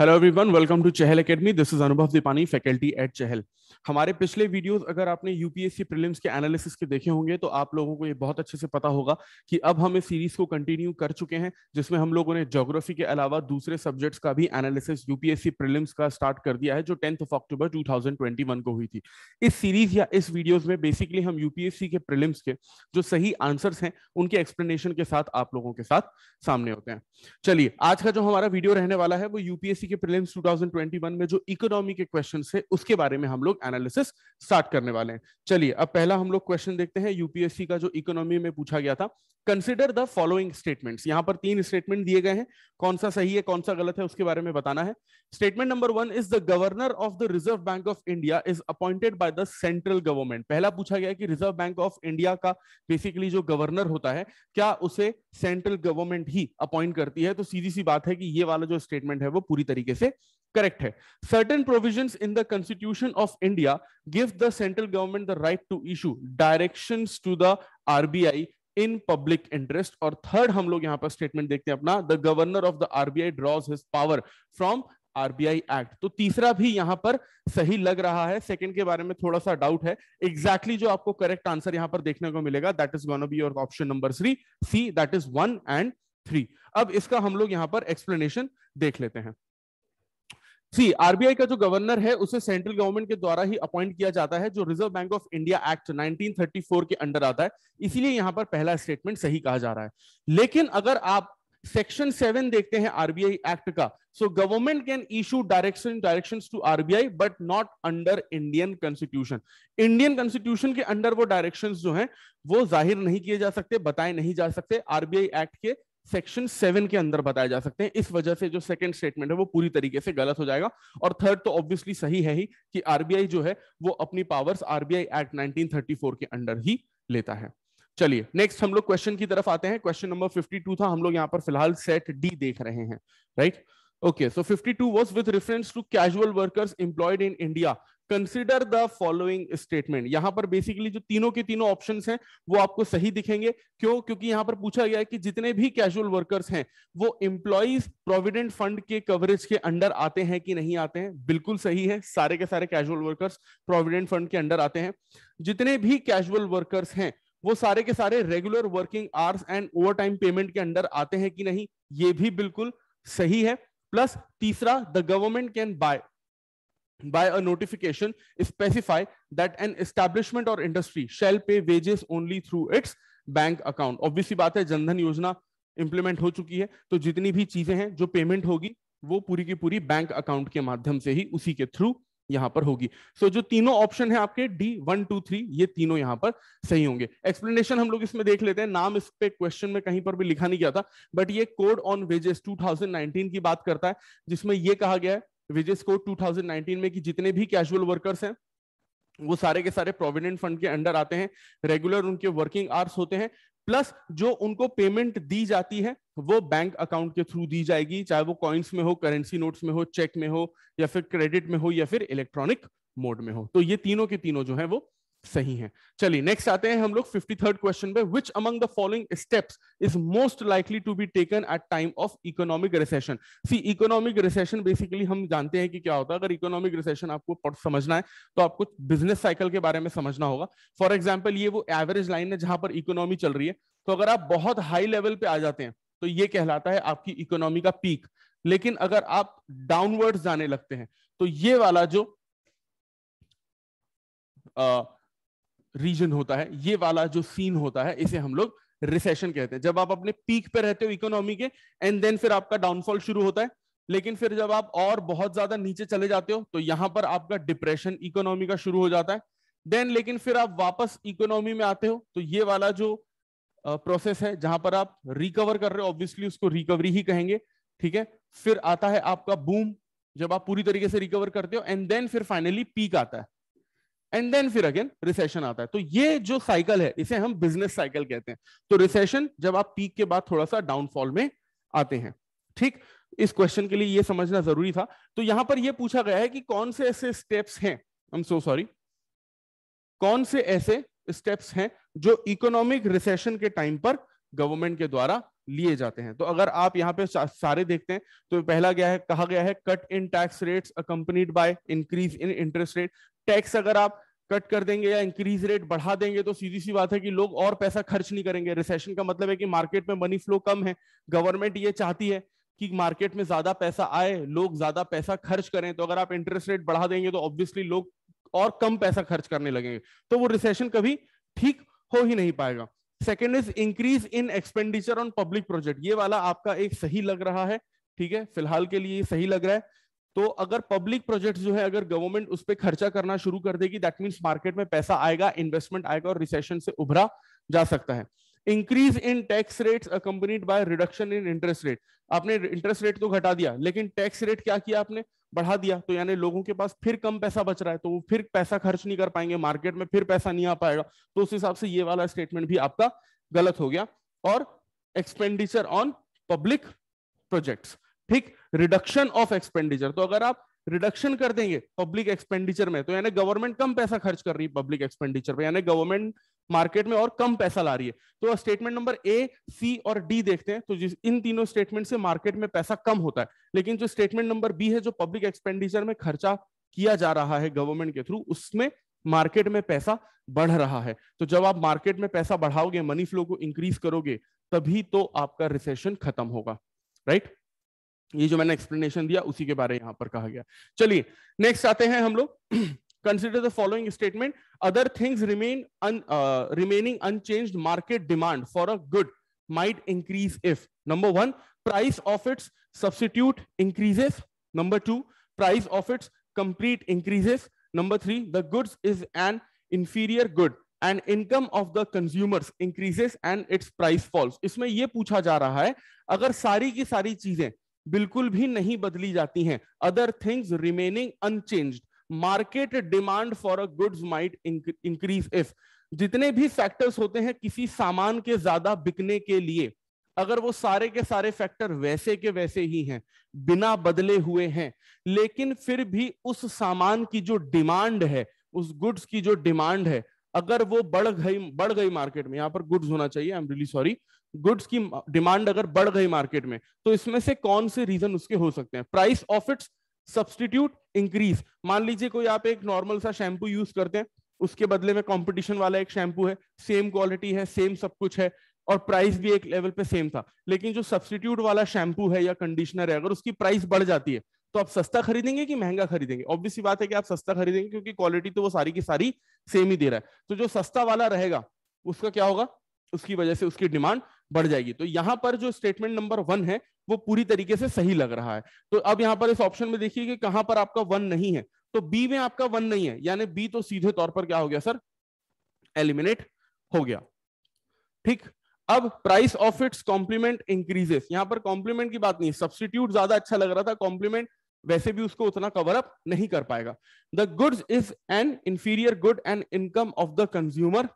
Hello everyone welcome to Chahal academy this is Anubhav Deepani faculty at चहल हमारे पिछले videos अगर आपने यूपीएससी प्रीलिम्स के एनालिसिस के देखे होंगे तो आप लोगों को ये बहुत अच्छे से पता होगा कि अब हम इस सीरीज को कंटिन्यू कर चुके हैं जिसमें हम लोगों ने जोग्राफी के अलावा दूसरे सब्जेक्ट्स का भी एनालिसिस यूपीएससी प्रिलिम्स का स्टार्ट कर दिया है जो टेंथ ऑफ अक्टूबर टू को हुई थी इस सीरीज या इस वीडियोज में बेसिकली हम यूपीएससी के प्रिलिम्स के जो सही आंसर्स हैं उनके एक्सप्लेनेशन के साथ आप लोगों के साथ सामने होते हैं चलिए आज का जो हमारा वीडियो रहने वाला है वो यूपीएससी के प्रीलिम्स 2021 में जो इकोनॉमी के क्वेश्चन है उसके बारे में हम लोग एनालिसिस स्टार्ट करने वाले हैं चलिए अब पहला हम लोग क्वेश्चन देखते हैं यूपीएससी का जो इकोनॉमी में पूछा गया था कंसिडर द फॉलोइंग स्टेटमेंट्स यहाँ पर तीन स्टेटमेंट दिए गए हैं कौन सा सही है कौन सा गलत है उसके बारे में बताना है statement number one is the governor of the Reserve Bank of India is appointed by the central government पहला पूछा गया कि रिजर्व बैंक ऑफ इंडिया का बेसिकली जो गवर्नर होता है क्या उसे सेंट्रल गवर्नमेंट ही अपॉइंट करती है तो सीधी सी बात है कि ये वाला जो स्टेटमेंट है वो पूरी तरीके तरीके से करेक्ट है certain provision in the constitution of India give the central government the right to issue direction to the RBI in public interest और थर्ड हम लोग यहां पर स्टेटमेंट देखते हैं अपना the governor of the RBI draws his power from RBI act तो तीसरा भी यहां पर सही लग रहा है सेकंड के बारे में थोड़ा सा डाउट है एग्जैक्टली exactly जो आपको करेक्ट आंसर यहां पर देखने को मिलेगा that is gonna be your option number three C that is one and three अब इसका हम लोग यहां पर एक्सप्लेनेशन देख लेते हैं सी आरबीआई का जो गवर्नर है उसे सेंट्रल गवर्नमेंट के द्वारा ही अपॉइंट किया जाता है जो Reserve Bank of India act 1934 के अंडर आता है इसीलिए यहां पर पहला स्टेटमेंट सही कहा जा रहा है लेकिन अगर आप सेक्शन सेवन देखते हैं आरबीआई एक्ट का so government can issue direction directions to RBI but not under Indian constitution Indian constitution के अंडर वो डायरेक्शंस जो हैं वो जाहिर नहीं किए जा सकते बताए नहीं जा सकते आरबीआई एक्ट के सेक्शन सेवन के अंदर बताए जा सकते हैं इस वजह से जो सेकंड स्टेटमेंट है वो पूरी तरीके से गलत हो जाएगा और थर्ड तो ऑब्वियसली सही है ही कि आरबीआई जो है वो अपनी पावर्स आरबीआई एक्ट 1934 के अंडर ही लेता है चलिए नेक्स्ट हम लोग क्वेश्चन की तरफ आते हैं क्वेश्चन नंबर फिफ्टी था हम लोग यहाँ पर फिलहाल सेट डी देख रहे हैं right okay so fifty two was with reference to casual workers employed in India consider the following statement यहां पर बेसिकली जो तीनों के तीनों ऑप्शन हैं वो आपको सही दिखेंगे क्यों क्योंकि यहां पर पूछा गया है कि जितने भी कैजुअल वर्कर्स हैं वो इंप्लॉइज प्रोविडेंट फंड के कवरेज के अंडर आते हैं कि नहीं आते हैं बिल्कुल सही है सारे के सारे कैजुअल वर्कर्स प्रोविडेंट फंड के अंडर आते हैं जितने भी कैजुअल वर्कर्स हैं वो सारे के सारे regular working hours and over time payment के अंडर आते हैं कि नहीं ये भी बिल्कुल सही है प्लस तीसरा the government can by by a notification specify that an establishment or industry shall pay wages only through its bank account obviously बात है जनधन योजना इंप्लीमेंट हो चुकी है तो जितनी भी चीजें हैं जो पेमेंट होगी वो पूरी की पूरी बैंक अकाउंट के माध्यम से ही उसी के थ्रू यहां पर होगी सो so, जो तीनों ऑप्शन है आपके डी वन टू थ्री ये तीनों यहां पर सही होंगे एक्सप्लेनेशन हम लोग इसमें देख लेते हैं नाम इस पे क्वेश्चन में कहीं पर भी लिखा नहीं गया था बट ये कोड ऑन वेजेस 2019 की बात करता है जिसमें यह कहा गया है विजेस कोड 2019 में कि जितने भी कैजुअल वर्कर्स हैं वो सारे के सारे प्रोविडेंट फंड के अंडर आते हैं रेगुलर उनके वर्किंग आवर्स होते हैं प्लस जो उनको पेमेंट दी जाती है वो बैंक अकाउंट के थ्रू दी जाएगी चाहे वो कॉइन्स में हो करेंसी नोट्स में हो चेक में हो या फिर क्रेडिट में हो या फिर इलेक्ट्रॉनिक मोड में हो तो ये तीनों के तीनों जो है वो सही है चलिए नेक्स्ट आते हैं हम लोग फिफ्टी थर्ड क्वेश्चन पे which among the following steps is most likely to be taken at time of economic recession see economic recession basically हम जानते हैं कि क्या होता है अगर इकोनॉमिक रिसेशन आपको समझना है तो आपको बिजनेस साइकिल के बारे में समझना होगा फॉर एग्जाम्पल ये वो एवरेज लाइन है जहां पर इकोनॉमी चल रही है तो अगर आप बहुत हाई लेवल पे आ जाते हैं तो ये कहलाता है आपकी इकोनॉमी का पीक लेकिन अगर आप डाउनवर्ड जाने लगते हैं तो ये वाला जो आ, रीजन होता है ये वाला जो सीन होता है इसे हम लोग रिसेशन कहते हैं जब आप अपने पीक पे रहते हो इकोनॉमी के एंड देन फिर आपका डाउनफॉल शुरू होता है लेकिन फिर जब आप और बहुत ज्यादा नीचे चले जाते हो तो यहाँ पर आपका डिप्रेशन इकोनॉमी का शुरू हो जाता है देन लेकिन फिर आप वापस इकोनॉमी में आते हो तो ये वाला जो प्रोसेस है जहां पर आप रिकवर कर रहे हो ऑब्वियसली उसको रिकवरी ही कहेंगे ठीक है फिर आता है आपका बूम जब आप पूरी तरीके से रिकवर करते हो एंड देन फिर फाइनली पीक आता है एंड देन फिर अगेन रिसेशन आता है तो ये जो साइकिल है इसे हम बिजनेस साइकिल कहते हैं तो रिसेशन जब आप पीक के बाद थोड़ा सा डाउनफॉल में आते हैं ठीक इस क्वेश्चन के लिए ये समझना जरूरी था तो यहां पर यह पूछा गया है कि कौन से ऐसे स्टेप्स हैं आई एम सो सॉरी कौन से ऐसे स्टेप्स हैं जो इकोनॉमिक रिसेशन के टाइम पर गवर्नमेंट के द्वारा लिए जाते हैं तो अगर आप यहाँ पे सारे देखते हैं तो पहला गया है कहा गया है cut in tax rates accompanied by increase in interest rate tax अगर आप कट कर देंगे या इंक्रीज रेट बढ़ा देंगे तो सीधी सी बात है कि लोग और पैसा खर्च नहीं करेंगे रिसेशन का मतलब है कि मार्केट में मनी फ्लो कम है गवर्नमेंट ये चाहती है कि मार्केट में ज्यादा पैसा आए लोग ज्यादा पैसा खर्च करें तो अगर आप इंटरेस्ट रेट बढ़ा देंगे तो ऑब्वियसली लोग और कम पैसा खर्च करने लगेंगे तो वो रिसेशन कभी ठीक हो ही नहीं पाएगा second is increase in expenditure on public project ये वाला आपका एक सही लग रहा है ठीक है फिलहाल के लिए सही लग रहा है तो अगर पब्लिक प्रोजेक्ट जो है अगर गवर्नमेंट उस पर खर्चा करना शुरू कर देगी दैट मीन्स मार्केट में पैसा आएगा इन्वेस्टमेंट आएगा और रिसेशन से उभरा जा सकता है increase in tax rate accompanied by reduction in interest rate आपने इंटरेस्ट रेट तो घटा दिया लेकिन टैक्स रेट क्या किया आपने बढ़ा दिया तो यानी लोगों के पास फिर कम पैसा बच रहा है तो वो फिर पैसा खर्च नहीं कर पाएंगे मार्केट में फिर पैसा नहीं आ पाएगा तो उस हिसाब से ये वाला स्टेटमेंट भी आपका गलत हो गया और एक्सपेंडिचर ऑन पब्लिक प्रोजेक्ट्स ठीक रिडक्शन ऑफ एक्सपेंडिचर तो अगर आप रिडक्शन कर देंगे पब्लिक एक्सपेंडिचर में तो यानी गवर्नमेंट कम पैसा खर्च कर रही है पब्लिक एक्सपेंडिचर पर यानी गवर्नमेंट मार्केट में और कम पैसा ला रही है तो स्टेटमेंट नंबर ए सी और डी देखते हैं तो जिस इन तीनों स्टेटमेंट से मार्केट में पैसा कम होता है लेकिन जो स्टेटमेंट नंबर बी है जो पब्लिक एक्सपेंडिचर में खर्चा किया जा रहा है गवर्नमेंट के थ्रू उसमें मार्केट में पैसा बढ़ रहा है तो जब आप मार्केट में पैसा बढ़ाओगे मनी फ्लो को इंक्रीज करोगे तभी तो आपका रिसेशन खत्म होगा राइट right? ये जो मैंने एक्सप्लेनेशन दिया उसी के बारे में यहां पर कहा गया चलिए नेक्स्ट आते हैं हम लोग consider the following statement other things remain remaining unchanged market demand for a good might increase if number one price of its substitute increases number two price of its complete increases number three the goods is an inferior good and income of the consumers increases and its price falls इसमें यह पूछा जा रहा है अगर सारी की सारी चीजें बिल्कुल भी नहीं बदली जाती हैं other things remaining unchanged market demand for a goods might increase if जितने भी फैक्टर्स होते हैं किसी सामान के ज्यादा बिकने के लिए अगर वो सारे के सारे फैक्टर वैसे के वैसे ही हैं बिना बदले हुए हैं लेकिन फिर भी उस सामान की जो डिमांड है उस गुड्स की जो डिमांड है अगर वो बढ़ गई बढ़ गई मार्केट में यहाँ पर गुड्स होना चाहिए I am really sorry goods की डिमांड अगर बढ़ गई मार्केट में तो इसमें से कौन से रीजन उसके हो सकते हैं price of its substitute increase मान लीजिए कोई आप एक नॉर्मल सा शैम्पू यूज करते हैं उसके बदले में कॉम्पिटिशन वाला एक शैम्पू है सेम क्वालिटी है सेम सब कुछ है और प्राइस भी एक लेवल पे सेम था लेकिन जो सब्सटीट्यूट वाला शैम्पू है या कंडीशनर है अगर उसकी प्राइस बढ़ जाती है तो आप सस्ता खरीदेंगे कि महंगा खरीदेंगे ऑब्वियसली बात है कि आप सस्ता खरीदेंगे क्योंकि क्वालिटी तो वो सारी की सारी सेम ही दे रहा है तो जो सस्ता वाला रहेगा उसका क्या होगा उसकी वजह से उसकी डिमांड बढ़ जाएगी तो यहाँ पर जो स्टेटमेंट नंबर वन है वो पूरी तरीके से सही लग रहा है तो अब यहाँ पर इस ऑप्शन में देखिए कि कहां पर आपका वन नहीं है तो बी में आपका वन नहीं है यानी बी तो सीधे तौर पर क्या हो गया सर एलिमिनेट हो गया ठीक अब price of its complement increases यहां पर कॉम्प्लीमेंट की बात नहीं सब्सिट्यूट ज्यादा अच्छा लग रहा था कॉम्प्लीमेंट वैसे भी उसको उतना कवर अप नहीं कर पाएगा the goods is an inferior good and income of the consumer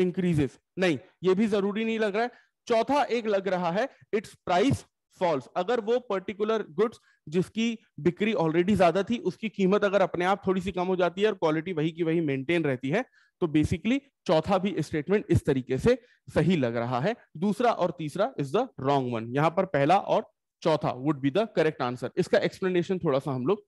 increases नहीं ये भी जरूरी नहीं लग रहा है चौथा एक लग रहा है इट्स प्राइस फॉल्स अगर वो पर्टिकुलर गुड्स जिसकी बिक्री ऑलरेडी ज्यादा थी उसकी कीमत अगर अपने आप थोड़ी सी कम हो जाती है और क्वालिटी वही की वही मेंटेन रहती है तो बेसिकली चौथा भी स्टेटमेंट इस तरीके से सही लग रहा है दूसरा और तीसरा इज द रॉन्ग वन यहां पर पहला और चौथा would be the correct answer इसका एक्सप्लेनेशन थोड़ा सा हम लोग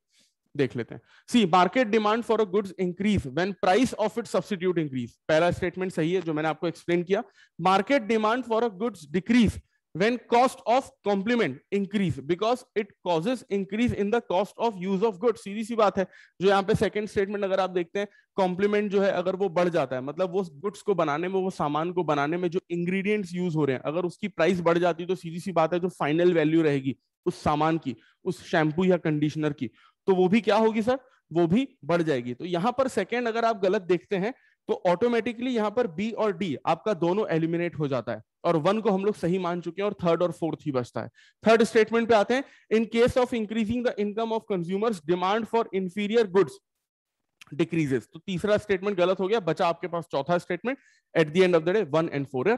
देख लेते हैं see market demand for a goods increase when price of it substitute increase पहला स्टेटमेंट सही है जो मैंने आपको एक्सप्लेन किया market demand for a goods decrease when cost of complement increase because it causes increase in the cost of use of good सीधी सी बात है जो यहाँ पे सेकंड स्टेटमेंट अगर आप देखते हैं कॉम्प्लीमेंट जो है अगर वो बढ़ जाता है मतलब वो गुड्स को बनाने में वो सामान को बनाने में जो इंग्रेडिएंट्स यूज हो रहे हैं अगर उसकी प्राइस बढ़ जाती है तो सीधी सी बात है जो फाइनल वैल्यू रहेगी उस सामान की उस शैम्पू या कंडीशनर की तो वो भी क्या होगी सर वो भी बढ़ जाएगी तो यहाँ पर सेकेंड अगर आप गलत देखते हैं तो ऑटोमेटिकली यहाँ पर बी और डी आपका दोनों एलिमिनेट हो जाता है और वन को हम लोग सही मान चुके हैं और थर्ड और फोर्थ ही बचता है थर्ड स्टेटमेंट पे आते हैं in case of increasing the income of consumers demand for inferior goods decreases तो तीसरा स्टेटमेंट गलत हो गया बचा आपके पास चौथा statement at the end of the day one and four are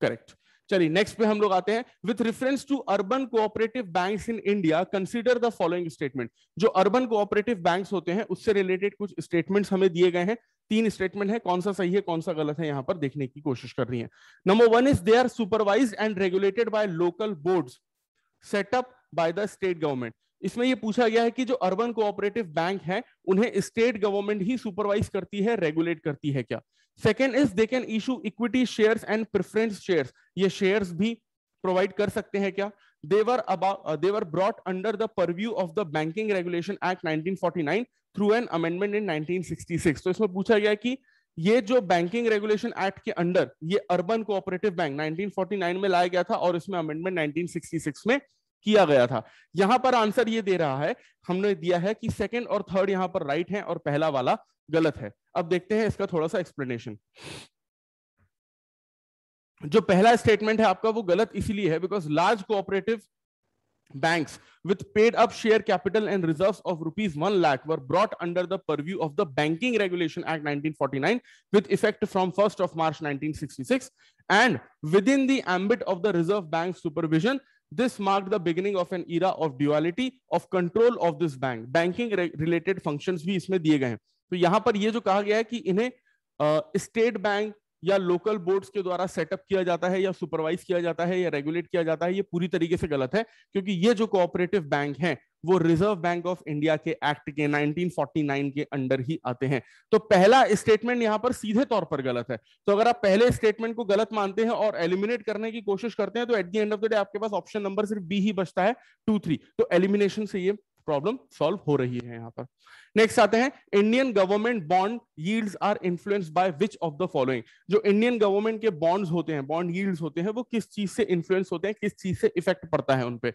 correct चलिए नेक्स्ट पे हम लोग आते हैं with reference to urban cooperative banks in India consider the following statement जो अर्बन कोऑपरेटिव बैंक्स होते हैं उससे रिलेटेड कुछ स्टेटमेंट्स हमें दिए गए हैं तीन स्टेटमेंट है कौन सा सही है कौन सा गलत है यहाँ पर देखने की कोशिश कर रही है number one is they are supervised and regulated by local board set up by the state government इसमें यह पूछा गया है कि जो अर्बन कोऑपरेटिव बैंक है उन्हें स्टेट गवर्नमेंट ही सुपरवाइज करती है रेगुलेट करती है क्या second is they can issue equity share and preference share ये शेयर भी प्रोवाइड कर सकते हैं क्या they were about they were brought under the purview of the banking regulation act 1949 through an amendment in 1966 तो इसमें पूछा गया कि ये जो बैंकिंग रेगुलेशन एक्ट के अंडर ये अर्बन कोऑपरेटिव बैंक 1949 में लाया गया था और इसमें अमेंडमेंट 1966 में किया गया था यहां पर आंसर ये दे रहा है हमने दिया है कि सेकेंड और थर्ड यहां पर राइट है और पहला वाला गलत है अब देखते हैं इसका थोड़ा सा एक्सप्लेनेशन जो पहला स्टेटमेंट है आपका वो गलत इसलिए है because large cooperative banks with paid up share capital and reserves of rupees 1 lakh were brought under the purview of the banking regulation act 1949 with effect from 1st of march 1966 and within the ambit of the reserve bank supervision this marked the beginning of an era of duality of control of this bank banking re related functions bhi isme diye gaye hain to yahan par ye jo kaha gaya hai ki inhe state bank या local boards के द्वारा setup किया जाता है या supervise किया जाता है या रेगुलेट किया जाता है ये पूरी तरीके से गलत है क्योंकि ये जो कोऑपरेटिव बैंक हैं वो रिजर्व बैंक ऑफ इंडिया के एक्ट के 1949 के अंडर ही आते हैं तो पहला स्टेटमेंट यहां पर सीधे तौर पर गलत है तो अगर आप पहले स्टेटमेंट को गलत मानते हैं और एलिमिनेट करने की कोशिश करते हैं तो at the end of the day आपके पास ऑप्शन नंबर सिर्फ बी ही बचता है टू थ्री तो एलिमिनेशन से ये प्रॉब्लम सॉल्व हो रही है यहाँ पर नेक्स्ट आते हैं Indian government bond yields are influenced by which of the following जो इंडियन गवर्नमेंट के बॉन्ड्स होते हैं बॉन्ड यील्ड्स होते हैं वो किस चीज से इन्फ्लुएंस होते हैं किस चीज से इफेक्ट पड़ता है उनपे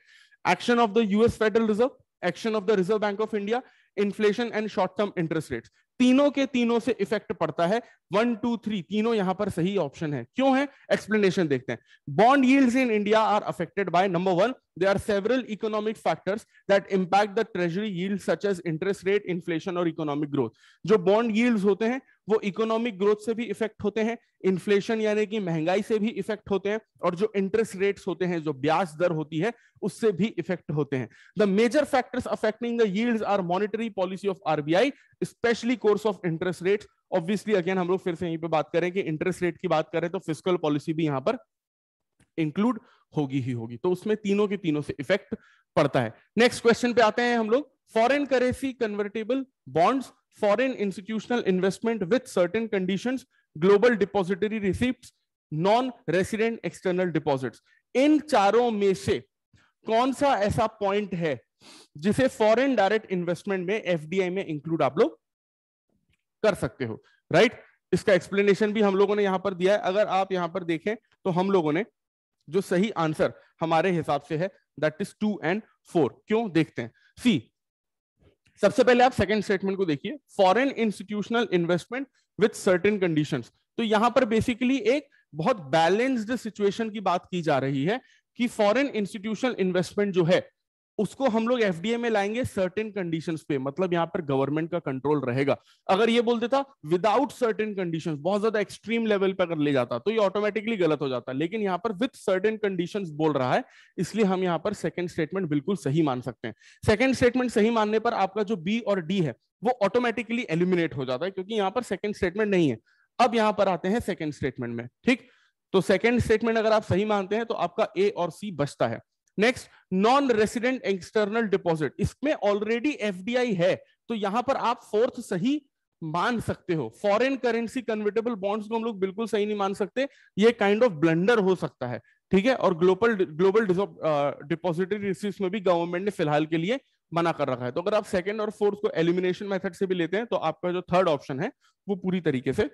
action of the US Federal Reserve action of the Reserve Bank of India inflation and short term interest rates तीनों के तीनों से इफेक्ट पड़ता है वन टू थ्री तीनों यहां पर सही ऑप्शन है क्यों है एक्सप्लेनेशन देखते हैं bond yields in India are affected by number one they are several economic factors that impact the treasury yield such as interest rate inflation और इकोनॉमिक ग्रोथ जो बॉन्ड yields होते हैं वो इकोनॉमिक ग्रोथ से भी effect होते हैं inflation यानी कि महंगाई से भी इफेक्ट होते हैं और जो इंटरेस्ट रेट्स होते हैं जो ब्याज दर होती है उससे भी इफेक्ट होते हैं the major factors affecting the yields are monetary policy of RBI specially course of interest rate obviously again हम लोग फिर से यहीं पे बात करें कि इंटरेस्ट रेट की बात करें तो फिजिकल पॉलिसी भी यहां पर इंक्लूड होगी ही होगी तो उसमें तीनों के तीनों से इफेक्ट पड़ता है नेक्स्ट क्वेश्चन पे आते हैं हम लोग foreign currency convertible bonds foreign institutional investment with certain condition global depository receipt non resident external deposit in चारों में से कौन सा ऐसा पॉइंट है जिसे फॉरेन डायरेक्ट इन्वेस्टमेंट में एफडीआई में इंक्लूड आप लोग कर सकते हो राइट इसका एक्सप्लेनेशन भी हम लोगों ने यहां पर दिया है अगर आप यहां पर देखें तो हम लोगों ने जो सही आंसर हमारे हिसाब से है that is two and four क्यों देखते हैं सी सबसे पहले आप सेकंड स्टेटमेंट को देखिए foreign institutional investment with certain conditions तो यहां पर बेसिकली एक बहुत बैलेंस्ड सिचुएशन की बात की जा रही है कि फॉरेन इंस्टीट्यूशनल इन्वेस्टमेंट जो है उसको हम लोग एफडीए में लाएंगे सर्टेन कंडीशन पे मतलब यहाँ पर गवर्नमेंट का कंट्रोल रहेगा अगर ये बोल देता विदाउट सर्टेन कंडीशन बहुत ज्यादा एक्सट्रीम लेवल पे अगर ले जाता तो ये ऑटोमेटिकली गलत हो जाता लेकिन यहाँ पर विथ सर्टेन कंडीशन बोल रहा है इसलिए हम यहाँ पर सेकेंड स्टेटमेंट बिल्कुल सही मान सकते हैं सेकंड स्टेटमेंट सही मानने पर आपका जो बी और डी है वो ऑटोमेटिकली एलिमिनेट हो जाता है क्योंकि यहाँ पर सेकंड स्टेटमेंट नहीं है अब यहाँ पर आते हैं सेकेंड स्टेटमेंट में ठीक तो सेकेंड स्टेटमेंट अगर आप सही मानते हैं तो आपका ए और सी बचता है next non resident external deposit इसमें ऑलरेडी एफडीआई है तो यहां पर आप फोर्थ सही मान सकते हो फॉरेन करेंसी कन्वर्टेबल बॉन्ड्स को हम लोग बिल्कुल सही नहीं मान सकते ये काइंड ऑफ ब्लंडर हो सकता है ठीक है और ग्लोबल ग्लोबल डिपॉजिटरी रिसीव में भी गवर्नमेंट ने फिलहाल के लिए मना कर रखा है तो अगर आप सेकेंड और फोर्थ को एलिमिनेशन मेथड से भी लेते हैं तो आपका जो थर्ड ऑप्शन है वो पूरी तरीके से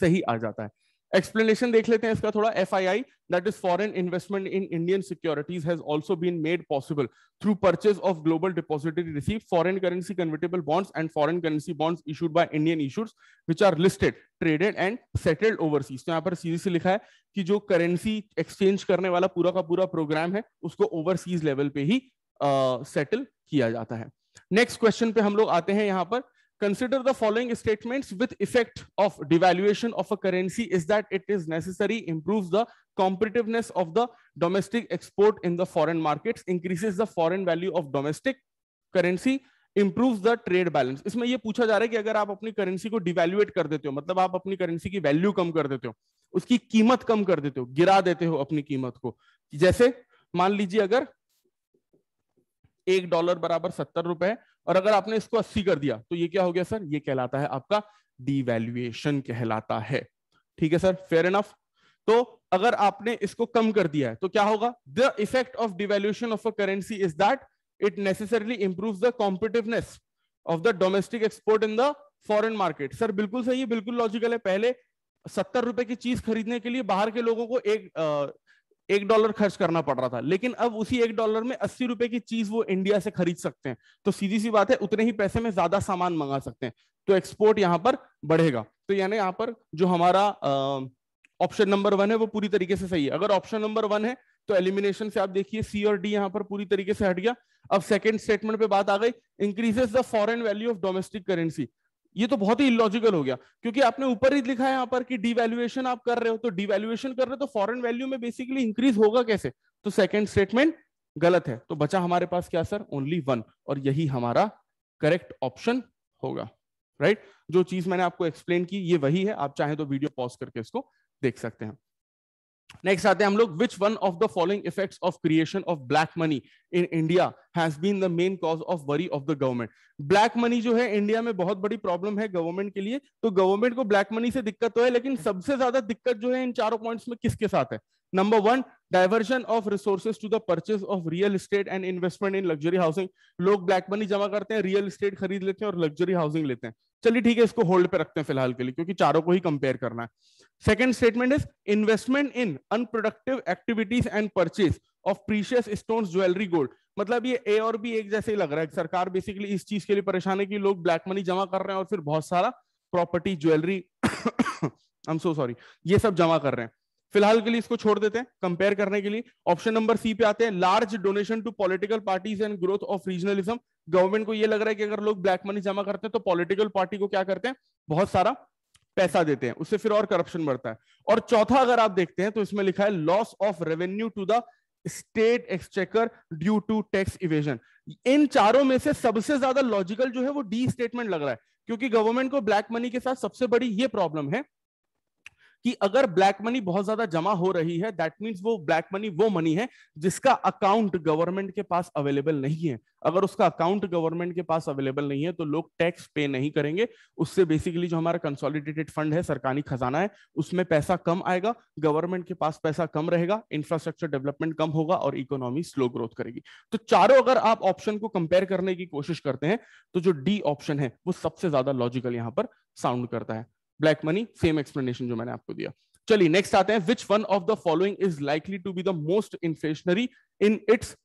सही आ जाता है एक्सप्लेनेशन देख लेते हैं इसका थोड़ा F I I that is foreign investment in Indian securities has also been made possible through purchase of global depository receive foreign currency convertible bonds and foreign currency bonds issued by Indian issues which are listed traded and settled overseas तो यहाँ पर सीधे से लिखा है कि जो currency exchange करने वाला पूरा का पूरा प्रोग्राम है उसको ओवरसीज लेवल पे ही सेटल uh, किया जाता है नेक्स्ट क्वेश्चन पे हम लोग आते हैं यहाँ पर consider the following statements with effect of devaluation of a currency is that it is necessary improves the competitiveness of the domestic export in the foreign markets increases the foreign value of domestic currency improves the trade balance इसमें यह पूछा जा रहा है कि अगर आप अपनी करेंसी को डिवेल्युएट कर देते हो मतलब आप अपनी करेंसी की वैल्यू कम कर देते हो उसकी कीमत कम कर देते हो गिरा देते हो अपनी कीमत को जैसे मान लीजिए अगर एक डॉलर बराबर सत्तर रुपए है और अगर आपने इसको अस्सी कर दिया तो ये क्या हो गया सर ये कहलाता है आपका डिवेल्युएशन कहलाता है ठीक है सर फेयर इनफ तो अगर आपने इसको कम कर दिया है तो क्या होगा the effect of devaluation of a currency is that it necessarily improve the competitiveness of the domestic export in the foreign market sir बिल्कुल सही है बिल्कुल लॉजिकल है पहले सत्तर रुपए की चीज खरीदने के लिए बाहर के लोगों को एक एक डॉलर खर्च करना पड़ रहा था लेकिन अब उसी एक डॉलर में अस्सी रुपए की चीज वो इंडिया से खरीद सकते हैं तो सीधी सी बात है उतने ही पैसे में ज्यादा सामान मंगा सकते हैं तो एक्सपोर्ट यहाँ पर बढ़ेगा तो यानी यहाँ पर जो हमारा ऑप्शन नंबर वन है वो पूरी तरीके से सही है अगर ऑप्शन नंबर वन है तो एलिमिनेशन से आप देखिए सी और डी यहाँ पर पूरी तरीके से हट गया अब सेकेंड स्टेटमेंट पे बात आ गई increases the foreign value of domestic currency ये तो बहुत ही इलॉजिकल हो गया क्योंकि आपने ऊपर ही लिखा है यहाँ पर कि डिवेल्युएशन आप कर रहे हो तो डिवेल्युएशन कर रहे हो तो फॉरन वैल्यू में बेसिकली इंक्रीज होगा कैसे तो सेकेंड स्टेटमेंट गलत है तो बचा हमारे पास क्या सर ओनली वन और यही हमारा करेक्ट ऑप्शन होगा राइट right? जो चीज मैंने आपको एक्सप्लेन की ये वही है आप चाहें तो वीडियो पॉज करके इसको देख सकते हैं नेक्स्ट आते हैं हम लोग which one of the following effects of creation of black money in India has been the main cause of worry of the government black money जो है इंडिया में बहुत बड़ी प्रॉब्लम है गवर्नमेंट के लिए तो गवर्नमेंट को ब्लैक मनी से दिक्कत तो है लेकिन सबसे ज्यादा दिक्कत जो है इन चारों पॉइंट्स में किसके साथ है number one diversion of resources to the purchase of real estate and investment in luxury housing लोग ब्लैक मनी जमा करते हैं रियल एस्टेट खरीद लेते हैं और लग्जरी हाउसिंग लेते हैं चलिए ठीक है इसको होल्ड पे रखते हैं फिलहाल के लिए क्योंकि चारों को ही कंपेयर करना है second statement is investment in unproductive activities and purchase of precious stone jewellery gold मतलब ये ए और बी एक जैसे ही लग रहा है सरकार बेसिकली इस चीज के लिए परेशान है कि लोग ब्लैक मनी जमा कर रहे हैं और फिर बहुत सारा property jewellery I am so sorry ये सब जमा कर रहे हैं फिलहाल के लिए इसको छोड़ देते हैं कंपेयर करने के लिए ऑप्शन नंबर सी पे आते हैं large donation to political parties and growth of regionalism government को यह लग रहा है कि अगर लोग ब्लैक मनी जमा करते हैं तो पॉलिटिकल पार्टी को क्या करते हैं बहुत सारा पैसा देते हैं उससे फिर और करप्शन बढ़ता है और चौथा अगर आप देखते हैं तो इसमें लिखा है loss of revenue to the state exchequer due to tax evasion in चारों में से सबसे ज्यादा लॉजिकल जो है वो डी स्टेटमेंट लग रहा है क्योंकि गवर्नमेंट को ब्लैक मनी के साथ सबसे बड़ी ये प्रॉब्लम है कि अगर ब्लैक मनी बहुत ज्यादा जमा हो रही है दैट मीन्स वो ब्लैक मनी वो मनी है जिसका अकाउंट गवर्नमेंट के पास अवेलेबल नहीं है अगर उसका अकाउंट गवर्नमेंट के पास अवेलेबल नहीं है तो लोग टैक्स पे नहीं करेंगे उससे बेसिकली जो हमारा कंसोलिडेटेड फंड है सरकारी खजाना है उसमें पैसा कम आएगा गवर्नमेंट के पास पैसा कम रहेगा इंफ्रास्ट्रक्चर डेवलपमेंट कम होगा और इकोनॉमी स्लो ग्रोथ करेगी तो चारों अगर आप ऑप्शन को कंपेयर करने की कोशिश करते हैं तो जो डी ऑप्शन है वो सबसे ज्यादा लॉजिकल यहां पर साउंड करता है ब्लैक मनी सेम एक्सप्लेनेशन जो मैंने आपको दिया चलिए नेक्स्ट आते हैं which one of the following is likely to be the most inflationary in its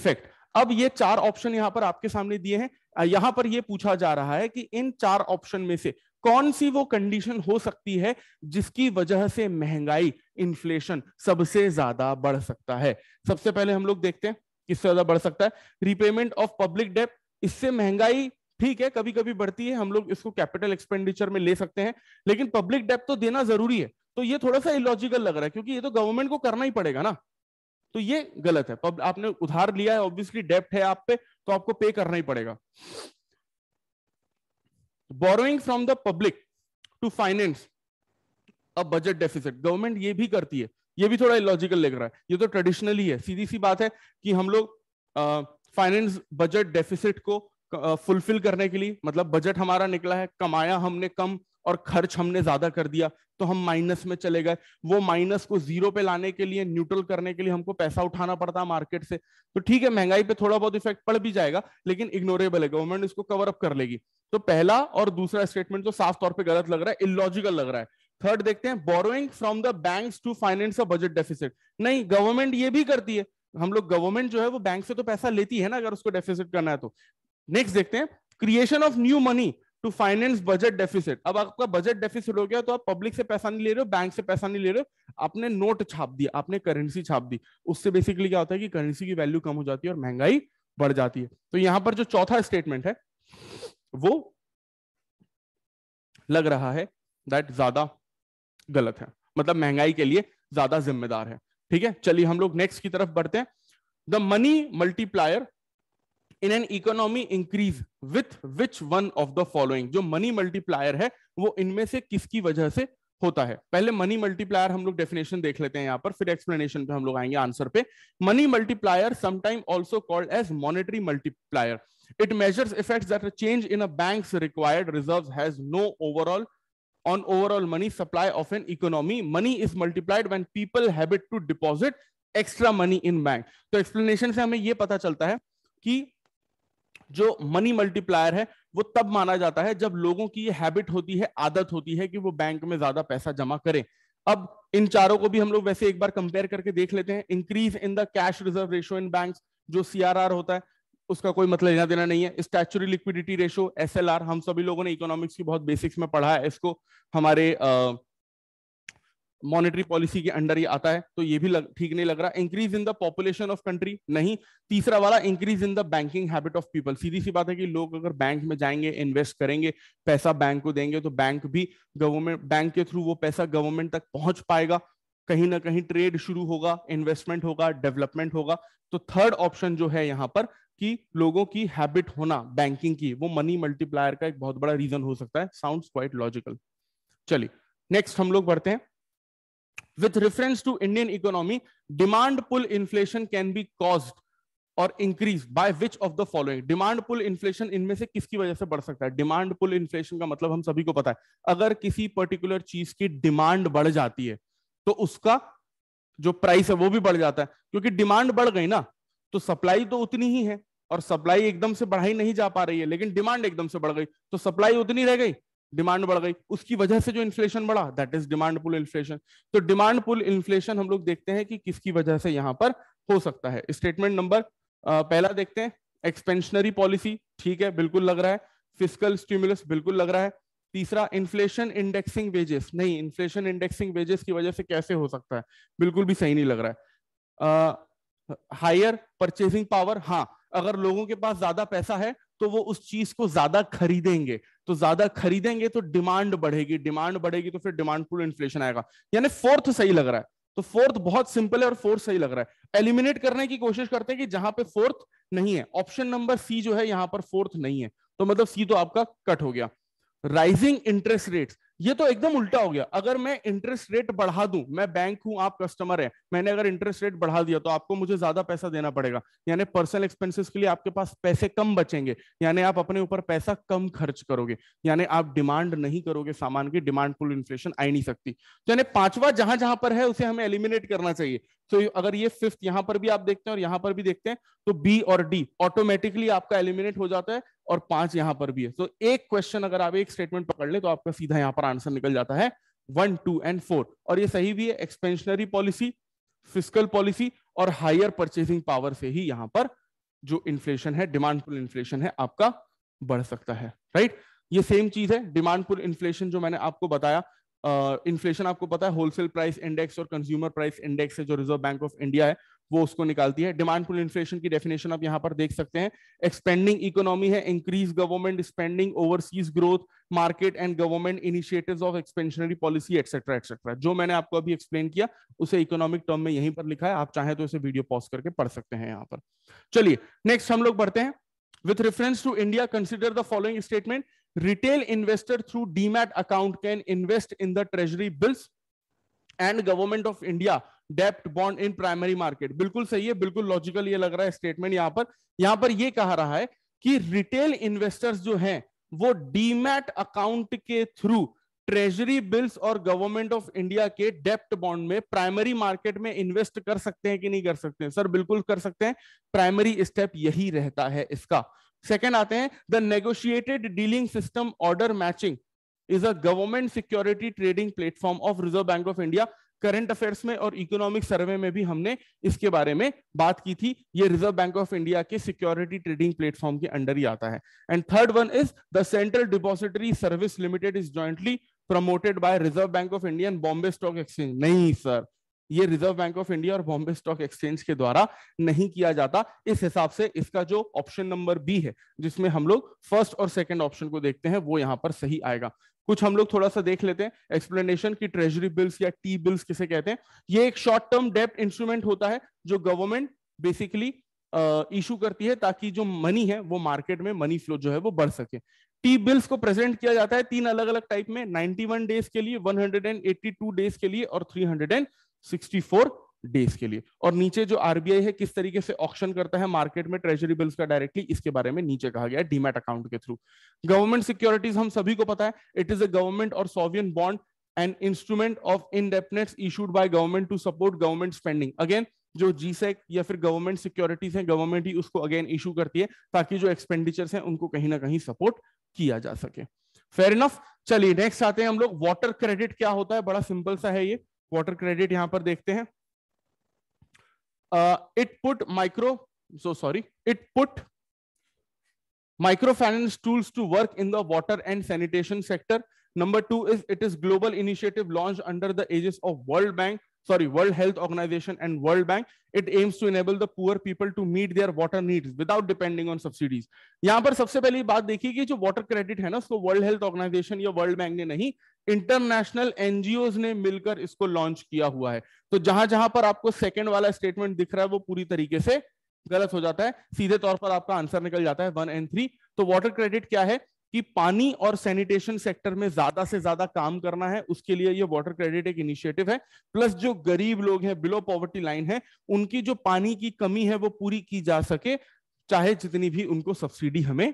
effect अब ये चार ऑप्शन यहां पर आपके सामने दिए हैं यहां पर ये पूछा जा रहा है कि इन चार ऑप्शन में से कौन सी वो कंडीशन हो सकती है जिसकी वजह से महंगाई इन्फ्लेशन सबसे ज्यादा बढ़ सकता है सबसे पहले हम लोग देखते हैं किससे ज्यादा बढ़ सकता है रिपेमेंट ऑफ पब्लिक डेप इससे महंगाई ठीक है कभी कभी बढ़ती है हम लोग इसको कैपिटल एक्सपेंडिचर में ले सकते हैं लेकिन पब्लिक डेप तो देना जरूरी है तो ये थोड़ा सा इलॉजिकल लग रहा है क्योंकि ये तो गवर्नमेंट को करना ही पड़ेगा ना तो ये गलत है आपने उधार लिया है ऑब्वियसली डेप्ट है आप पे तो आपको पे करना ही पड़ेगा borrowing from the public to finance a budget deficit government ये भी करती है ये भी थोड़ा इलॉजिकल लग रहा है ये तो ट्रेडिशनली है सीधी सी बात है कि हम लोग फाइनेंस बजट डेफिसिट को फुलफिल करने के लिए मतलब बजट हमारा निकला है कमाया हमने कम और खर्च हमने ज्यादा कर दिया तो हम माइनस में चले गए वो माइनस को जीरो पे लाने के लिए न्यूट्रल करने के लिए हमको पैसा उठाना पड़ता मार्केट से तो ठीक है महंगाई पे थोड़ा बहुत इफेक्ट पड़ भी जाएगा लेकिन इग्नोरेबल है गवर्नमेंट इसको कवर अप कर लेगी तो पहला और दूसरा स्टेटमेंट तो साफ तौर पर गलत लग रहा है इलॉजिकल लग रहा है थर्ड देखते हैं borrowing from the bank to finance a budget deficit नहीं गवर्नमेंट ये भी करती है हम लोग गवर्नमेंट जो है वो बैंक से तो पैसा लेती है ना अगर उसको डेफिसिट करना है तो नेक्स्ट देखते हैं creation of new money to finance budget deficit अब आपका बजट डेफिसिट हो गया तो आप पब्लिक से पैसा नहीं ले रहे हो बैंक से पैसा नहीं ले रहे हो आपने नोट छाप दिया आपने करेंसी छाप दी उससे बेसिकली क्या होता है कि करेंसी की वैल्यू कम हो जाती है और महंगाई बढ़ जाती है तो यहां पर जो चौथा स्टेटमेंट है वो लग रहा है दैट ज्यादा गलत है मतलब महंगाई के लिए ज्यादा जिम्मेदार है ठीक है चलिए हम लोग नेक्स्ट की तरफ बढ़ते हैं the money multiplier in an economy increase with which one of the following जो मनी मल्टीप्लायर है वो इनमें से किसकी वजह से होता है पहले मनी मल्टीप्लायर हम लोग डेफिनेशन देख लेते हैं यहाँ पर फिर एक्सप्लेनेशन पे हम लोग आएंगे आंसर पे money multiplier sometime also called as monetary multiplier it measures effects that change in a banks required reserves has no overall on overall money supply of an economy money is multiplied when people habit to deposit extra money in bank so तो explanation से हमें ये पता चलता है कि जो money multiplier है वो तब माना जाता है जब लोगों की ये हैबिट होती है आदत होती है कि वो बैंक में ज्यादा पैसा जमा करें अब इन चारों को भी हम लोग वैसे एक बार कंपेयर करके देख लेते हैं increase in the cash reserve ratio in bank जो सीआरआर होता है उसका कोई मतलब लेना देना नहीं है स्टैचुरी लिक्विडिटी रेशो एस हम सभी लोगों ने इकोनॉमिक्स की बहुत बेसिक्स में पढ़ा है इसको हमारे आ, मॉनेटरी पॉलिसी के अंडर ये आता है तो ये भी ठीक नहीं लग रहा increase in the population of country नहीं तीसरा वाला increase in the banking habit of people सीधी सी बात है कि लोग अगर बैंक में जाएंगे इन्वेस्ट करेंगे पैसा बैंक को देंगे तो बैंक भी गवर्नमेंट बैंक के थ्रू वो पैसा गवर्नमेंट तक पहुंच पाएगा कहीं ना कहीं ट्रेड शुरू होगा इन्वेस्टमेंट होगा डेवलपमेंट होगा तो थर्ड ऑप्शन जो है यहाँ पर कि लोगों की हैबिट होना बैंकिंग की वो मनी मल्टीप्लायर का एक बहुत बड़ा रीजन हो सकता है साउंड क्वाइट लॉजिकल चलिए नेक्स्ट हम लोग बढ़ते हैं with reference to Indian economy demand pull inflation can be cause और increase by which of the following demand pull inflation इनमें से किसकी वजह से बढ़ सकता है डिमांड पुल इन्फ्लेशन का मतलब हम सभी को पता है अगर किसी पर्टिकुलर चीज की डिमांड बढ़ जाती है तो उसका जो प्राइस है वो भी बढ़ जाता है क्योंकि डिमांड बढ़ गई ना तो सप्लाई तो उतनी ही है और सप्लाई एकदम से बढ़ाई नहीं जा पा रही है लेकिन डिमांड एकदम से बढ़ गई तो सप्लाई उतनी रह गई डिमांड बढ़ गई उसकी वजह से जो इन्फ्लेशन बढ़ा that is demand pull inflation तो डिमांड पुल इन्फ्लेशन हम लोग देखते हैं कि किसकी वजह से यहां पर हो सकता है स्टेटमेंट नंबर पहला देखते हैं एक्सपेंशनरी पॉलिसी ठीक है बिल्कुल लग रहा है फिजिकल स्टिमुलस बिल्कुल लग रहा है तीसरा इन्फ्लेशन इंडेक्सिंग वेजेस नहीं इन्फ्लेशन इंडेक्सिंग वेजेस की वजह से कैसे हो सकता है बिल्कुल भी सही नहीं लग रहा है हायर परचेसिंग पावर हाँ अगर लोगों के पास ज्यादा पैसा है तो वो उस चीज को ज्यादा खरीदेंगे तो ज्यादा खरीदेंगे तो डिमांड बढ़ेगी डिमांड बढ़ेगी तो फिर डिमांड पूल इन्फ्लेशन आएगा यानी फोर्थ सही लग रहा है तो फोर्थ बहुत सिंपल है और फोर्थ सही लग रहा है एलिमिनेट करने की कोशिश करते हैं कि जहां पे फोर्थ नहीं है ऑप्शन नंबर सी जो है यहां पर फोर्थ नहीं है तो मतलब सी तो आपका कट हो गया राइजिंग इंटरेस्ट रेट्स ये तो एकदम उल्टा हो गया अगर मैं इंटरेस्ट रेट बढ़ा दूं मैं बैंक हूं आप कस्टमर हैं मैंने अगर इंटरेस्ट रेट बढ़ा दिया तो आपको मुझे ज्यादा पैसा देना पड़ेगा यानी पर्सनल एक्सपेंसेस के लिए आपके पास पैसे कम बचेंगे यानी आप अपने ऊपर पैसा कम खर्च करोगे यानी आप डिमांड नहीं करोगे सामान की डिमांड फुल इन्फ्लेशन आई नहीं सकती तो यानी पांचवा जहां जहां पर है उसे हमें एलिमिनेट करना चाहिए तो अगर ये फिफ्थ यहां पर भी आप देखते हैं और यहां पर भी देखते हैं तो बी और डी ऑटोमेटिकली आपका एलिमिनेट हो जाता है और पांच यहां पर भी है तो एक क्वेश्चन अगर आप एक स्टेटमेंट पकड़ ले तो आपका सीधा यहां पर आंसर निकल जाता है वन टू एंड फोर और ये सही भी है एक्सपेंशनरी पॉलिसी फिजिकल पॉलिसी और हायर परचेसिंग पावर से ही यहां पर जो इन्फ्लेशन है डिमांड पुल इन्फ्लेशन है आपका बढ़ सकता है राइट ये सेम चीज है डिमांड पुल इन्फ्लेशन जो मैंने आपको बताया इन्फ्लेशन uh, आपको पता है होलसेल प्राइस इंडेक्स और कंज्यूमर प्राइस इंडेक्स है जो रिजर्व बैंक ऑफ इंडिया है वो उसको निकालती है डिमांड पुल इन्फ्लेशन की डेफिनेशन आप यहाँ पर देख सकते हैं एक्सपेंडिंग इकोनॉमी है increase government spending overseas growth market and government initiatives of expansionary policy etcetera etcetera जो मैंने आपको अभी एक्सप्लेन किया उसे इकोनॉमिक टर्म में यहीं पर लिखा है आप चाहें तो इसे वीडियो पॉज करके पढ़ सकते हैं यहाँ पर चलिए नेक्स्ट हम लोग बढ़ते हैं with reference to India consider the following statement retail investor through demat account can invest in the treasury bills and government of India डेप्ट बॉन्ड इन प्राइमरी मार्केट बिल्कुल सही है बिल्कुल लॉजिकल ये लग रहा है स्टेटमेंट यहां पर यहां पर ये कहा रहा है कि रिटेल इन्वेस्टर्स जो हैं वो डीमैट अकाउंट के थ्रू ट्रेजरी बिल्स और गवर्नमेंट ऑफ इंडिया के डेप्ट बॉन्ड में प्राइमरी मार्केट में इन्वेस्ट कर सकते हैं कि नहीं कर सकते हैं सर बिल्कुल कर सकते हैं प्राइमरी स्टेप यही रहता है इसका सेकेंड आते हैं the negotiated dealing system order matching is a government security trading platform of Reserve Bank of India current affairs में और इकोनॉमिक सर्वे में भी हमने इसके बारे में बात की थी ये रिजर्व बैंक ऑफ इंडिया के सिक्योरिटी ट्रेडिंग प्लेटफॉर्म के अंडर ही आता है and third one is the Central Depository Service Limited is jointly promoted by Reserve Bank of India and Bombay Stock Exchange नहीं सर ये रिजर्व बैंक ऑफ इंडिया और Bombay Stock exchange के द्वारा नहीं किया जाता इस हिसाब से इसका जो ऑप्शन नंबर बी है जिसमें हम लोग फर्स्ट और सेकंड ऑप्शन को देखते हैं वो यहाँ पर सही आएगा कुछ हम लोग थोड़ा सा देख लेते हैं एक्सप्लेनेशन की ट्रेजरी बिल्स या टी बिल्स किसे कहते हैं ये एक शॉर्ट टर्म डेप्ट इंस्ट्रूमेंट होता है जो गवर्नमेंट बेसिकली इशू करती है ताकि जो मनी है वो मार्केट में मनी फ्लो जो है वो बढ़ सके टी बिल्स को प्रेजेंट किया जाता है तीन अलग अलग टाइप में 91 डेज के लिए 182 डेज के लिए और 300 64 डेज के लिए और नीचे जो आरबीआई है किस तरीके से ऑप्शन करता है मार्केट में ट्रेजरी बिल्स का डायरेक्टली इसके बारे में नीचे कहा गया डीमेट अकाउंट के थ्रू गवर्नमेंट सिक्योरिटीज हम सभी को पता है इट इज अ गवर्नमेंट और sovereign bond an instrument of indebtedness issued by government to support government spending again जो जीसेक e या फिर गवर्नमेंट सिक्योरिटीज है गवर्नमेंट ही उसको अगेन इशू करती है ताकि जो एक्सपेंडिचर्स हैं उनको कहीं ना कहीं सपोर्ट किया जा सके फेयर इनफ चलिए नेक्स्ट आते हैं हम लोग वाटर क्रेडिट क्या होता है बड़ा सिंपल सा है ये वाटर क्रेडिट यहां पर देखते हैं it put micro so sorry it put micro finance tools to work in the water and sanitation sector number two is it is global initiative launch under the aegis of World Bank sorry World Health Organization and World Bank it aims to enable the poor people to meet their water needs without depending on subsidies यहां पर सबसे पहली बात देखिए कि जो water credit है ना उसको वर्ल्ड हेल्थ ऑर्गेनाइजेशन या वर्ल्ड बैंक ने नहीं इंटरनेशनल एनजीओ ने मिलकर इसको लॉन्च किया हुआ है तो जहां जहां पर आपको सेकेंड वाला स्टेटमेंट दिख रहा है वो पूरी तरीके से गलत हो जाता है सीधे तौर पर आपका आंसर निकल जाता है वन एंड थ्री तो वाटर क्रेडिट क्या है कि पानी और सैनिटेशन सेक्टर में ज्यादा से ज्यादा काम करना है उसके लिए ये वाटर क्रेडिट एक इनिशिएटिव है प्लस जो गरीब लोग हैं बिलो पॉवर्टी लाइन है उनकी जो पानी की कमी है वो पूरी की जा सके चाहे जितनी भी उनको सब्सिडी हमें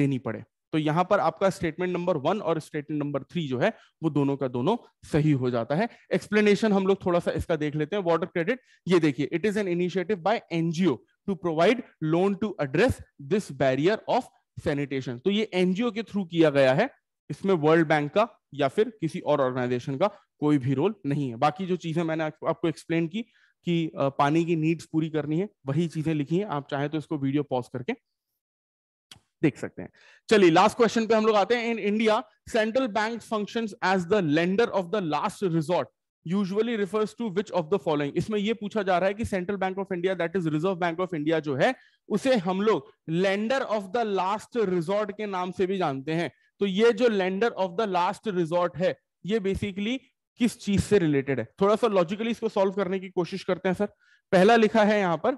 देनी पड़े तो यहां पर आपका स्टेटमेंट नंबर वन और स्टेटमेंट नंबर थ्री जो है वो दोनों का दोनों सही हो जाता है एक्सप्लेनेशन हम लोग थोड़ा सा इसका देख लेते हैं वाटर क्रेडिट ये देखिए it is an initiative by NGO to provide loan to address this barrier of sanitation तो ये एनजीओ के थ्रू किया गया है इसमें वर्ल्ड बैंक का या फिर किसी और ऑर्गेनाइजेशन का कोई भी रोल नहीं है बाकी जो चीजें मैंने आपको एक्सप्लेन की कि पानी की नीड्स पूरी करनी है वही चीजें लिखी हैं आप चाहे तो इसको वीडियो पॉज करके देख सकते हैं चलिए लास्ट क्वेश्चन पे हम लोग आते हैं in India central bank function as the lender of the last resort usually refers to which of the following इसमें यह पूछा जा रहा है कि Central Bank of India that is Reserve Bank of India जो है उसे हम लोग lender of the last resort के नाम से भी जानते हैं तो ये जो lender of the last resort है ये बेसिकली किस चीज से रिलेटेड है थोड़ा सा लॉजिकली इसको सॉल्व करने की कोशिश करते हैं सर पहला लिखा है यहां पर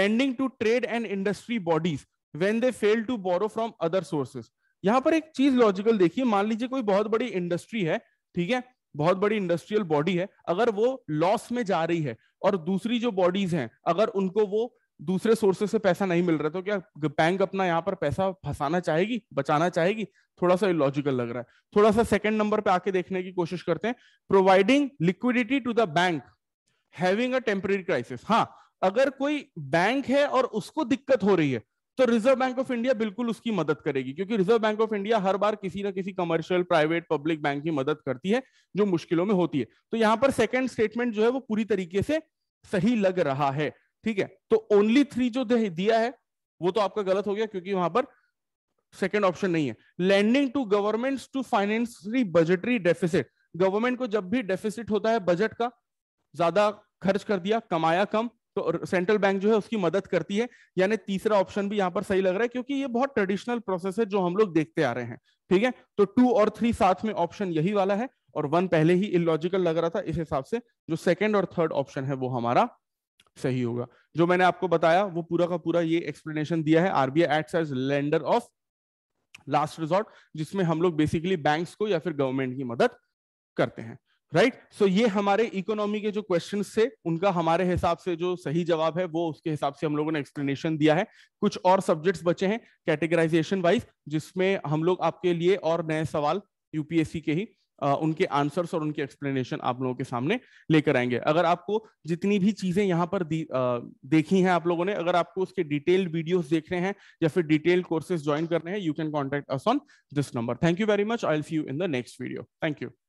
lending to trade and industry bodies when they fail to borrow from other sources यहाँ पर एक चीज लॉजिकल देखिए मान लीजिए कोई बहुत बड़ी इंडस्ट्री है ठीक है बहुत बड़ी इंडस्ट्रियल बॉडी है अगर वो लॉस में जा रही है और दूसरी जो बॉडीज हैं अगर उनको वो दूसरे सोर्सेस से पैसा नहीं मिल रहा तो क्या बैंक अपना यहाँ पर पैसा फंसाना चाहेगी बचाना चाहेगी थोड़ा सा लॉजिकल लग रहा है थोड़ा सा सेकंड नंबर पे आके देखने की कोशिश करते हैं providing liquidity to the bank having a temporary crisis हाँ अगर कोई बैंक है और उसको दिक्कत हो रही है तो रिजर्व बैंक ऑफ इंडिया बिल्कुल उसकी मदद करेगी क्योंकि रिजर्व बैंक ऑफ इंडिया हर बार किसी ना किसी कमर्शियल प्राइवेट पब्लिक बैंक की मदद करती है जो मुश्किलों में होती है तो यहाँ पर सेकेंड स्टेटमेंट जो है वो पूरी तरीके से सही लग रहा है ठीक है तो ओनली थ्री जो दिया है वो तो आपका गलत हो गया क्योंकि वहां पर सेकेंड ऑप्शन नहीं है lending to government to finance budgetary deficit government को जब भी डेफिसिट होता है बजट का ज्यादा खर्च कर दिया कमाया कम तो सेंट्रल बैंक जो है उसकी मदद करती है यानी तीसरा ऑप्शन भी यहाँ पर सही लग रहा है क्योंकि ये बहुत ट्रेडिशनल प्रोसेस है जो हम लोग देखते आ रहे हैं ठीक है तो टू और थ्री साथ में ऑप्शन यही वाला है और वन पहले ही इलॉजिकल लग रहा था इस हिसाब से जो सेकेंड और थर्ड ऑप्शन है वो हमारा सही होगा जो मैंने आपको बताया वो पूरा का पूरा ये एक्सप्लेनेशन दिया है RBI act as lender of last resort जिसमें हम लोग बेसिकली बैंक्स को या फिर गवर्नमेंट की मदद करते हैं राइट right? सो so ये हमारे इकोनॉमी के जो क्वेश्चन थे उनका हमारे हिसाब से जो सही जवाब है वो उसके हिसाब से हम लोगों ने एक्सप्लेनेशन दिया है कुछ और सब्जेक्ट्स बचे हैं कैटेगराइजेशन वाइज जिसमें हम लोग आपके लिए और नए सवाल यूपीएससी के ही आ, उनके आंसर्स और उनके एक्सप्लेनेशन आप लोगों के सामने लेकर आएंगे अगर आपको जितनी भी चीजें यहाँ पर दी, आ, देखी हैं आप लोगों ने अगर आपको उसके डिटेल्ड वीडियोज देख रहे हैं या फिर डिटेल्ड कोर्सेज ज्वाइन करने हैं you can contact us on this number thank you very much I'll see you in the next video thank you